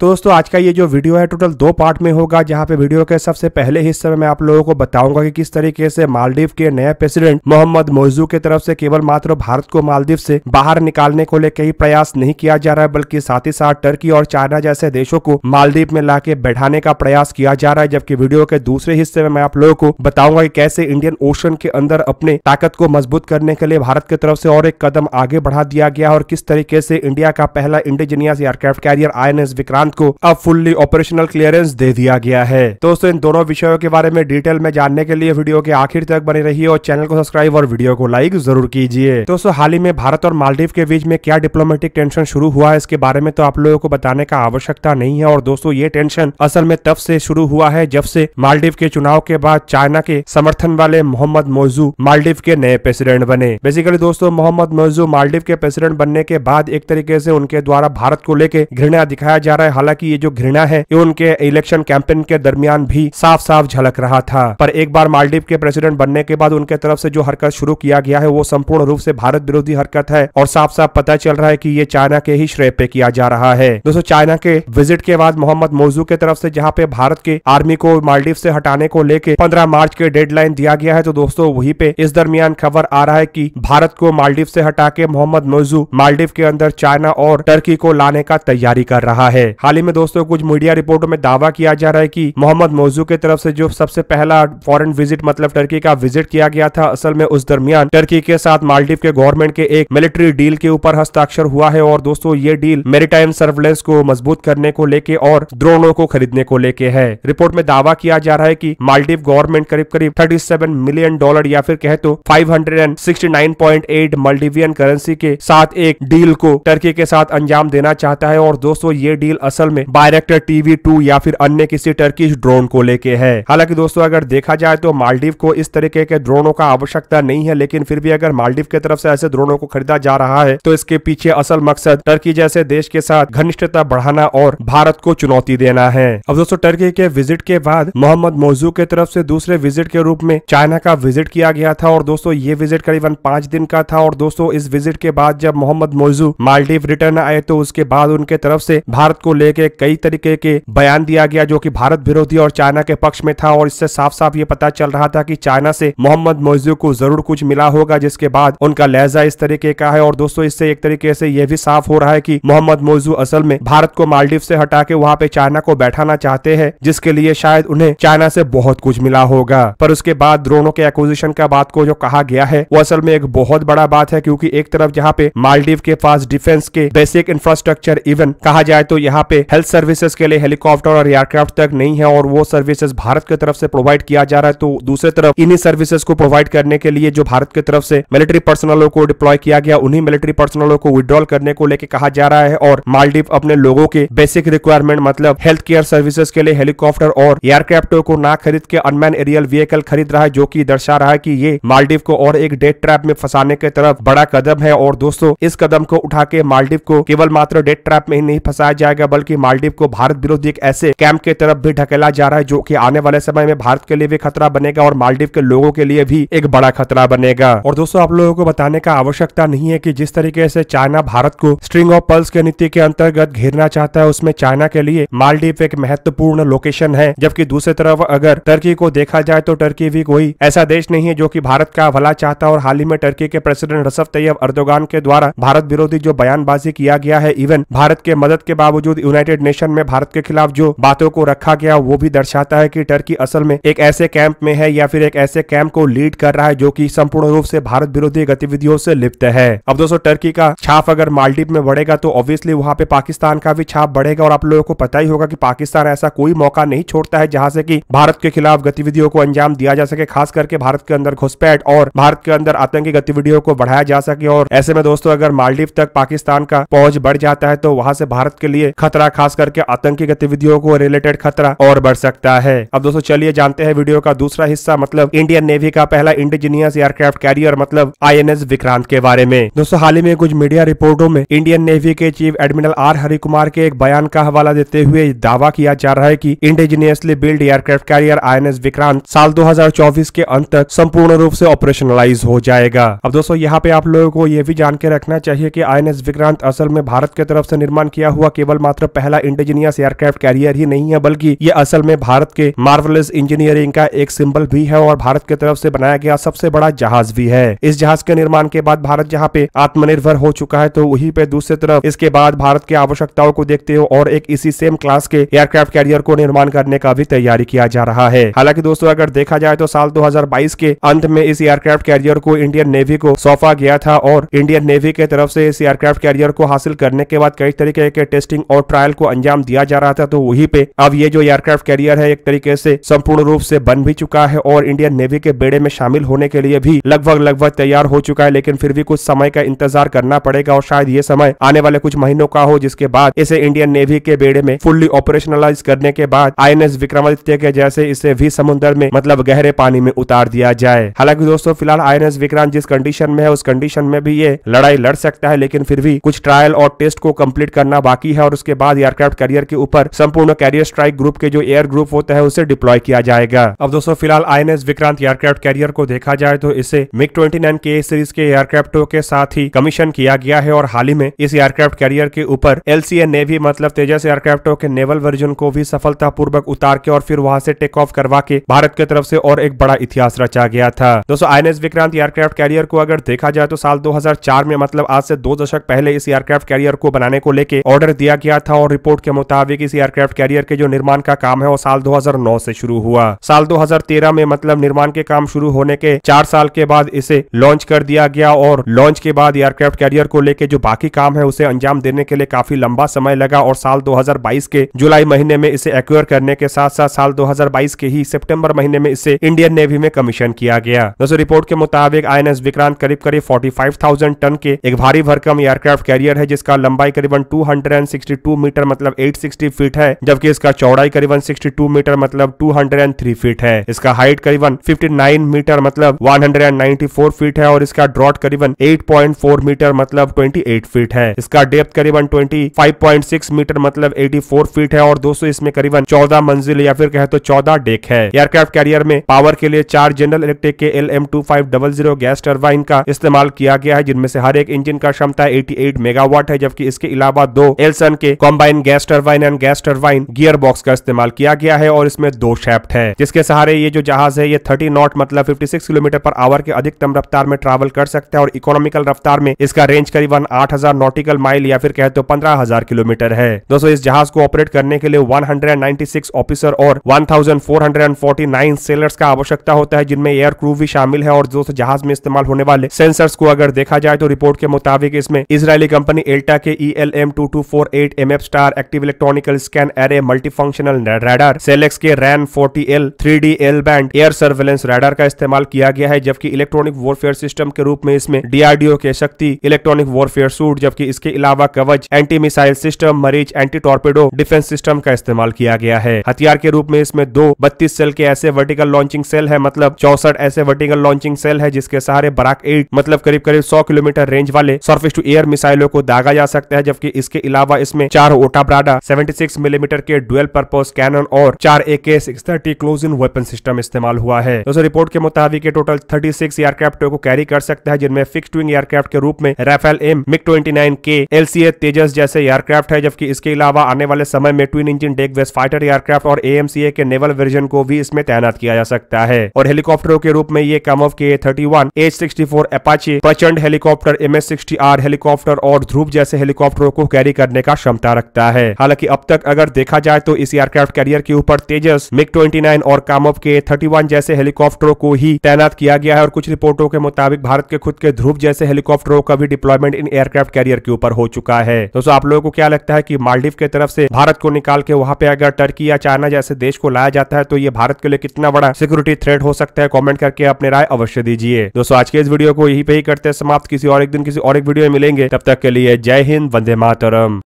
तो दोस्तों आज का ये जो वीडियो है टोटल दो पार्ट में होगा जहां पे वीडियो के सबसे पहले हिस्से में मैं आप लोगों को बताऊंगा कि किस तरीके से मालदीव के नए प्रेसिडेंट मोहम्मद मोजू की तरफ से केवल मात्र भारत को मालदीव से बाहर निकालने को लेकर ही प्रयास नहीं किया जा रहा है बल्कि साथ ही साथ टर्की और चाइना जैसे देशों को मालदीव में ला बैठाने का प्रयास किया जा रहा है जबकि वीडियो के दूसरे हिस्से में मैं आप लोगों को बताऊंगा की कैसे इंडियन ओशन के अंदर अपने ताकत को मजबूत करने के लिए भारत की तरफ से और एक कदम आगे बढ़ा दिया गया और किस तरीके से इंडिया का पहला indigenous aircraft carrier I Vikrant प्रशांत को अब फुल्ली ऑपरेशनल क्लियरेंस दे दिया गया है दोस्तों इन दोनों विषयों के बारे में डिटेल में जानने के लिए वीडियो के आखिर तक बने रही और चैनल को सब्सक्राइब और वीडियो को लाइक जरूर कीजिए दोस्तों हाल ही में भारत और मालदीव के बीच में क्या डिप्लोमेटिक टेंशन शुरू हुआ है इसके बारे में तो आप लोगों को बताने का आवश्यकता नहीं है और दोस्तों ये टेंशन असल में तब से शुरू हुआ है जब से मालदीव के चुनाव के बाद चाइना के समर्थन वाले मोहम्मद मोजू मालदीव के नए प्रेसिडेंट बने बेसिकली दोस्तों मोहम्मद मोजू मालदीव के प्रेसिडेंट बनने के बाद एक तरीके से उनके द्वारा भारत को लेकर घृणा दिखाया जा रहा है हालांकि ये जो घृणा है ये उनके इलेक्शन कैंपेन के दरमियान भी साफ साफ झलक रहा था पर एक बार मालदीव के प्रेसिडेंट बनने के बाद उनके तरफ से जो हरकत शुरू किया गया है वो संपूर्ण रूप से भारत विरोधी हरकत है और साफ साफ पता चल रहा है की ये चाइना के ही श्रेय पे किया जा रहा है दोस्तों चाइना के विजिट के बाद मोहम्मद मोजू के तरफ से जहाँ पे भारत के आर्मी को मालदीव से हटाने को लेके पंद्रह मार्च के डेडलाइन दिया गया है तो दोस्तों वही पे इस दरमियान खबर आ रहा है की भारत को मालदीव से हटा के मोहम्मद मोजू मालदीव के अंदर चाइना और टर्की को लाने का तैयारी कर रहा है हाल ही में दोस्तों कुछ मीडिया रिपोर्टों में दावा किया जा रहा है कि मोहम्मद मोजू के तरफ से जो सबसे पहला फॉरेन विजिट मतलब टर्की का विजिट किया गया था असल में उस दरमियान टर्की के साथ मालदीव के गवर्नमेंट के एक मिलिट्री डील के ऊपर हस्ताक्षर हुआ है और दोस्तों ये डील मेरीटाइम सर्वेलेंस को मजबूत करने को लेके और ड्रोनों को खरीदने को लेके है रिपोर्ट में दावा किया जा रहा है की मालदीव गवर्नमेंट करीब करीब थर्टी मिलियन डॉलर या फिर कहे तो फाइव मल्टीवियन करेंसी के साथ एक डील को टर्की के साथ अंजाम देना चाहता है और दोस्तों ये डील असल में बायरेक्टर टीवी टू या फिर अन्य किसी टर्किश ड्रोन को लेके है हालांकि दोस्तों अगर देखा जाए तो मालदीव को इस तरीके के ड्रोनों का आवश्यकता नहीं है लेकिन फिर भी अगर मालदीव की तरफ से ऐसे ड्रोनों को खरीदा जा रहा है तो इसके पीछे असल मकसद टर्की जैसे देश के साथ घनिष्ठता बढ़ाना और भारत को चुनौती देना है अब दोस्तों टर्की के विजिट के बाद मोहम्मद मौजू के तरफ से दूसरे विजिट के रूप में चाइना का विजिट किया गया था और दोस्तों ये विजिट करीबन पांच दिन का था और दोस्तों इस विजिट के बाद जब मोहम्मद मौजू मालदीव रिटर्न आए तो उसके बाद उनके तरफ से भारत को ले लेकर कई तरीके के बयान दिया गया जो की भारत विरोधी और चाइना के पक्ष में था और इससे साफ साफ ये पता चल रहा था की चाइना से मोहम्मद मोजू को जरूर कुछ मिला होगा जिसके बाद उनका लहजा इस तरीके का है और दोस्तों इससे एक तरीके से यह भी साफ हो रहा है की मोहम्मद मोजू असल में भारत को मालदीव से हटा के वहाँ पे चाइना को बैठाना चाहते है जिसके लिए शायद उन्हें चाइना से बहुत कुछ मिला होगा पर उसके बाद ड्रोनों के एक्विजिशन का बात को जो कहा गया है वो असल में एक बहुत बड़ा बात है क्योंकि एक तरफ जहाँ पे मालदीव के पास डिफेंस के बेसिक इंफ्रास्ट्रक्चर इवन कहा जाए तो यहाँ पे हेल्थ सर्विसेज के लिए हेलीकॉप्टर और एयरक्राफ्ट तक नहीं है और वो सर्विसेज भारत की तरफ से प्रोवाइड किया जा रहा है तो दूसरी तरफ इन्हीं सर्विसेज को प्रोवाइड करने के लिए जो भारत की तरफ से मिलिट्री पर्सनलों को डिप्लॉय किया गया उन्हीं मिलिट्री पर्सनलों को विड्रॉल करने को लेकर कहा जा रहा है और मालदीव अपने लोगों के बेसिक रिक्वायरमेंट मतलब हेल्थ केयर सर्विसेज के लिए हेलीकॉप्टर और एयरक्राफ्टों को ना खरीद के अनमैन एरियल व्हीकल खरीद रहा है जो की दर्शा रहा है की ये मालदीव को और एक डेट ट्रैप में फंसाने के तरफ बड़ा कदम है और दोस्तों इस कदम को उठा के मालदीव को केवल मात्र डेट ट्रैप में ही नहीं फंसाया जाएगा बल्कि मालदीव को भारत विरोधी एक ऐसे कैंप के तरफ भी ढकेला जा रहा है जो की आने वाले समय में भारत के लिए भी खतरा बनेगा और मालदीव के लोगों के लिए भी एक बड़ा खतरा बनेगा और दोस्तों आप लोगों को बताने का आवश्यकता नहीं है की जिस तरीके से चाइना भारत को स्ट्रिंग ऑफ पल्स के नीति के अंतर्गत घेरना चाहता है उसमें चाइना के लिए मालदीव एक महत्वपूर्ण लोकेशन है जबकि दूसरी तरफ अगर टर्की को देखा जाए तो टर्की भी कोई ऐसा देश नहीं है जो की भारत का भला चाहता है और हाल ही में टर्की के प्रेसिडेंट रसफ तैयब अर्दोगान के द्वारा भारत विरोधी जो बयानबाजी किया गया है इवन भारत के मदद के बावजूद यूनाइटेड नेशन में भारत के खिलाफ जो बातों को रखा गया वो भी दर्शाता है कि टर्की असल में एक ऐसे कैंप में है या फिर एक ऐसे कैंप को लीड कर रहा है जो की संपूर्ण रूप से भारत विरोधी गतिविधियों से लिप्त है अब दोस्तों टर्की का छाप अगर मालदीप में बढ़ेगा तो ऑब्वियसली वहाँ पे पाकिस्तान का भी छाप बढ़ेगा और आप लोगों को पता ही होगा की पाकिस्तान ऐसा कोई मौका नहीं छोड़ता है जहाँ से की भारत के खिलाफ गतिविधियों को अंजाम दिया जा सके खास करके भारत के अंदर घुसपैठ और भारत के अंदर आतंकी गतिविधियों को बढ़ाया जा सके और ऐसे में दोस्तों अगर मालदीव तक पाकिस्तान का पहुंच बढ़ जाता है तो वहां से भारत के लिए खतरा खतरा खास करके आतंकी गतिविधियों को रिलेटेड खतरा और बढ़ सकता है अब दोस्तों चलिए जानते हैं वीडियो का दूसरा हिस्सा मतलब इंडियन नेवी का पहला इंडिजीनियस एयरक्राफ्ट कैरियर मतलब आई विक्रांत के बारे में दोस्तों हाल ही में कुछ मीडिया रिपोर्टों में इंडियन नेवी के चीफ एडमिरल आर हरिकुमार के एक बयान का हवाला देते हुए दावा किया जा रहा है की indigenously build aircraft carrier I Vikrant साल चौबीस के अंत तक संपूर्ण रूप से ऑपरेशनलाइज हो जाएगा अब दोस्तों यहाँ पे आप लोगों को ये भी जान के रखना चाहिए की आई विक्रांत असल में भारत के तरफ से निर्माण किया हुआ केवल मात्र पहला इंडिजीनियस एयरक्राफ्ट कैरियर ही नहीं है बल्कि ये असल में भारत के मार्वलस इंजीनियरिंग का एक सिंबल भी है और भारत की तरफ से बनाया गया सबसे बड़ा जहाज भी है इस जहाज के निर्माण के बाद भारत जहाँ पे आत्मनिर्भर हो चुका है तो वही पे दूसरी तरफ इसके बाद भारत की आवश्यकताओं को देखते हुए और एक इसी सेम क्लास के एयरक्राफ्ट कैरियर को निर्माण करने का भी तैयारी किया जा रहा है हालांकि दोस्तों अगर देखा जाए तो साल 2022 के अंत में इस एयरक्राफ्ट कैरियर को इंडियन नेवी को सौंपा गया था और इंडियन नेवी के तरफ से इस एयरक्राफ्ट कैरियर को हासिल करने के बाद कई तरीके के टेस्टिंग और ट्रायल को अंजाम दिया जा रहा था तो वही पे अब ये जो एयरक्राफ्ट कैरियर है एक तरीके से संपूर्ण रूप से बन भी चुका है और इंडियन नेवी के बेड़े में शामिल होने के लिए भी लगभग लगभग तैयार हो चुका है लेकिन फिर भी कुछ समय का इंतजार करना पड़ेगा और शायद ये समय आने वाले कुछ महीनों का हो जिसके बाद इसे इंडियन नेवी के बेड़े में फुल्ली ऑपरेशनलाइज करने के बाद आई विक्रमादित्य के जैसे इसे भी समुद्र में मतलब गहरे पानी में उतार दिया जाए हालांकि दोस्तों फिलहाल आई विक्रांत जिस कंडीशन में है उस कंडीशन में भी ये लड़ाई लड़ सकता है लेकिन फिर भी कुछ ट्रायल और टेस्ट को कम्प्लीट करना बाकी है और उसके बाद बाद एयरक्राफ्ट कैरियर के ऊपर संपूर्ण कैरियर स्ट्राइक ग्रुप के जो एयर ग्रुप होता है उसे डिप्लॉय किया जाएगा अब दोस्तों फिलहाल आई विक्रांत एयरक्राफ्ट कैरियर को देखा जाए तो इसे मिग ट्वेंटी के सीरीज के एयरक्राफ्टों के साथ ही कमीशन किया गया है और हाल ही में इस एयरक्राफ्ट कैरियर के ऊपर एलसीएन नेवी मतलब तेजस एयरक्राफ्टों के नेवल वर्जन को भी सफलतापूर्वक उतार के और फिर वहां से टेक ऑफ करवा के भारत की तरफ से और एक बड़ा इतिहास रचा गया था दोस्तों आई विक्रांत एयरक्राफ्ट कैरियर को अगर देखा जाए तो साल 2004 में मतलब आज से दो दशक पहले इस एयरक्राफ्ट कैरियर को बनाने को लेकर ऑर्डर दिया गया था और रिपोर्ट के मुताबिक इस एयरक्राफ्ट कैरियर के जो निर्माण का काम है वो साल 2009 से शुरू हुआ साल 2013 में मतलब निर्माण के काम शुरू होने के चार साल के बाद इसे लॉन्च कर दिया गया और लॉन्च के बाद एयरक्राफ्ट कैरियर को लेकर जो बाकी काम है उसे अंजाम देने के लिए काफी लंबा समय लगा और साल दो के जुलाई महीने में इसे एक्वेयर करने के साथ साथ साल दो के ही सेप्टेम्बर महीने में इसे इंडियन नेवी में कमीशन किया गया दोस्तों रिपोर्ट के मुताबिक आई विक्रांत करीब करीब फोर्टी टन के एक भारी भरकम एयरक्राफ्ट कैरियर है जिसका लंबाई करीबन टू मीटर मतलब 860 फीट है जबकि इसका चौड़ाई करीबन 62 मीटर मतलब 203 फीट है इसका हाइट करीबन 59 मीटर मतलब 194 फीट है और इसका ड्रॉट करीबन 8.4 मीटर मतलब 28 फीट है इसका डेप्थ करीबन 25.6 मीटर मतलब 84 फीट है और दोस्तों इसमें करीबन 14 मंजिल या फिर कहे तो 14 डेक है एयरक्राफ्ट कैरियर में पावर के लिए चार जनरल इलेक्ट्रिक के एल एम गैस टर्बाइन का इस्तेमाल किया गया है जिनमें से हर एक इंजन का क्षमता 88 मेगावाट है जबकि इसके अलावा दो एलसन के combine gas turbine and gas turbine gear box का इस्तेमाल किया गया है और इसमें दो शेफ्ट है जिसके सहारे ये जो जहाज है ये थर्टी नॉट मतलब फिफ्टी किलोमीटर पर आवर के अधिकतम रफ्तार में ट्रेवल कर सकता है और इकोनॉमिकल रफ्तार में इसका रेंज करीबन आठ नॉटिकल माइल या फिर कहे तो पंद्रह किलोमीटर है दोस्तों इस जहाज को ऑपरेट करने के लिए सिक्स ऑफिसर और नाइन सेलर्स का आवश्यकता होता है जिनमें एयर क्रू भी शामिल है और दोस्तों जहाज में इस्तेमाल होने वाले सेंसर्स को अगर देखा जाए तो रिपोर्ट के मुताबिक इसमें इसराइली कंपनी एल्टा के E L M two two four eight M web star active electronical scan array multifunctional radar Selex के RAN 40L, 3D L band air surveillance radar का इस्तेमाल किया गया है जबकि इलेक्ट्रॉनिक वॉरफेयर सिस्टम के रूप में इसमें डीआरडीओ के शक्ति इलेक्ट्रॉनिक वॉरफेयर सूट जबकि इसके अलावा कवच एंटी मिसाइल सिस्टम मरीज एंटी टॉर्पेडो डिफेंस सिस्टम का इस्तेमाल किया गया है हथियार के रूप में इसमें दो बत्तीस सेल के ऐसे वर्टिकल लॉन्चिंग सेल है मतलब चौसठ ऐसे वर्टिकल लॉन्चिंग सेल है जिसके सहारे बराक एट मतलब करीब करीब सौ किलोमीटर रेंज वाले सर्फिस टू एयर मिसाइलों को दागा जा सकता है जबकि इसके अलावा इसमें चार चार Oto Breda seventy six millimetre के डुअल पर्पज कैनन और चार A K six thirty close in weapon system इस्तेमाल हुआ है दोस्तों रिपोर्ट के मुताबिक ये टोटल थर्टी सिक्स एयरक्राफ्ट को कैरी कर सकता है जिनमें फिक्स विंग एयरक्राफ्ट के रूप में Rafale M MiG twenty nine K L C A Tejas जैसे एयरक्राफ्ट है जबकि इसके अलावा आने वाले समय में twin engine deck based fighter aircraft और ए के नेवल वर्जन को भी इसमें तैनात किया जा सकता है और हेलीकॉप्टरों के रूप में ये Kamov K thirty one H sixty four Apache Prachand helicopter M S sixty R helicopter और ध्रुव जैसे हेलीकॉप्टरों को कैरी करने का क्षमता रखता है हालांकि अब तक अगर देखा जाए तो इस एयरक्राफ्ट कैरियर के ऊपर तेजस मिग 29 और कामोव के 31 जैसे हेलीकॉप्टरों को ही तैनात किया गया है और कुछ रिपोर्टों के मुताबिक भारत के खुद के ध्रुव जैसे हेलीकॉप्टरों का भी डिप्लॉयमेंट इन एयरक्राफ्ट कैरियर के ऊपर हो चुका है दोस्तों आप लोगों को क्या लगता है की मालदीव के तरफ से भारत को निकाल के वहाँ पे अगर टर्की या चाइना जैसे देश को लाया जाता है तो ये भारत के लिए कितना बड़ा सिक्योरिटी थ्रेट हो सकता है कॉमेंट करके अपने राय अवश्य दीजिए दोस्तों आज के इस वीडियो को यही पे ही करते हैं समाप्त किसी और एक दिन किसी और एक वीडियो में मिलेंगे तब तक के लिए जय हिंद वंदे मातरम